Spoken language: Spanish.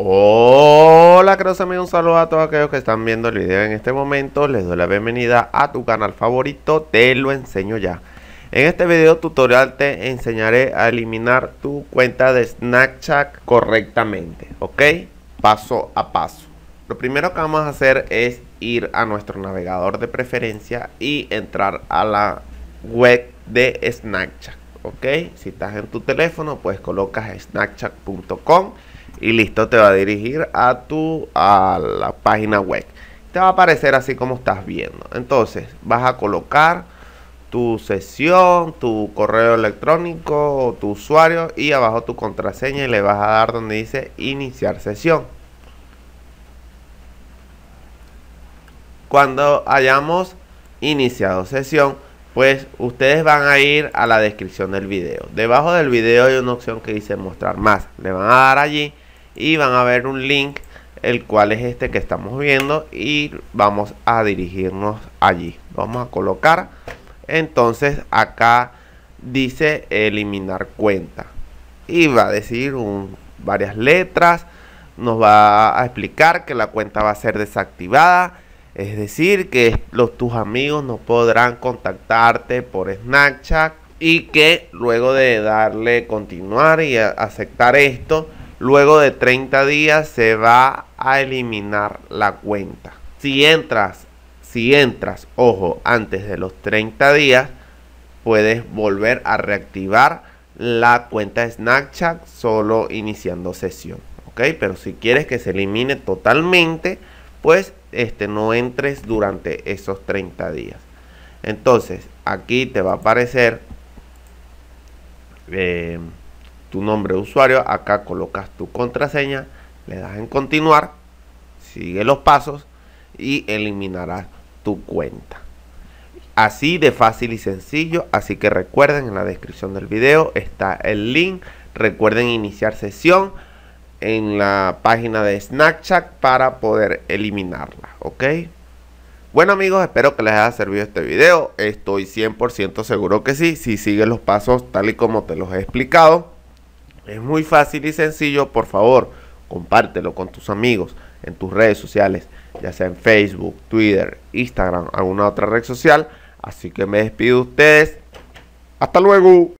Hola, queridos amigos, un saludo a todos aquellos que están viendo el video en este momento. Les doy la bienvenida a tu canal favorito, te lo enseño ya. En este video tutorial te enseñaré a eliminar tu cuenta de Snapchat correctamente, ¿ok? Paso a paso. Lo primero que vamos a hacer es ir a nuestro navegador de preferencia y entrar a la web de Snapchat, ¿ok? Si estás en tu teléfono, pues colocas snapchat.com y listo, te va a dirigir a tu a la página web. Te va a aparecer así como estás viendo. Entonces, vas a colocar tu sesión, tu correo electrónico, tu usuario y abajo tu contraseña y le vas a dar donde dice iniciar sesión. Cuando hayamos iniciado sesión, pues ustedes van a ir a la descripción del video. Debajo del video hay una opción que dice mostrar más. Le van a dar allí y van a ver un link, el cual es este que estamos viendo y vamos a dirigirnos allí. Vamos a colocar. Entonces acá dice eliminar cuenta. Y va a decir varias letras. Nos va a explicar que la cuenta va a ser desactivada es decir, que los, tus amigos no podrán contactarte por Snapchat y que luego de darle continuar y aceptar esto, luego de 30 días se va a eliminar la cuenta. Si entras, si entras, ojo, antes de los 30 días, puedes volver a reactivar la cuenta Snapchat solo iniciando sesión. ¿Ok? Pero si quieres que se elimine totalmente, pues este, no entres durante esos 30 días. Entonces, aquí te va a aparecer eh, tu nombre de usuario. Acá colocas tu contraseña, le das en continuar, sigue los pasos y eliminarás tu cuenta. Así de fácil y sencillo. Así que recuerden, en la descripción del video está el link. Recuerden iniciar sesión en la página de Snapchat para poder eliminarla, ¿ok? Bueno amigos, espero que les haya servido este video. Estoy 100% seguro que sí, si sigues los pasos tal y como te los he explicado. Es muy fácil y sencillo, por favor, compártelo con tus amigos en tus redes sociales, ya sea en Facebook, Twitter, Instagram, alguna otra red social. Así que me despido de ustedes. Hasta luego.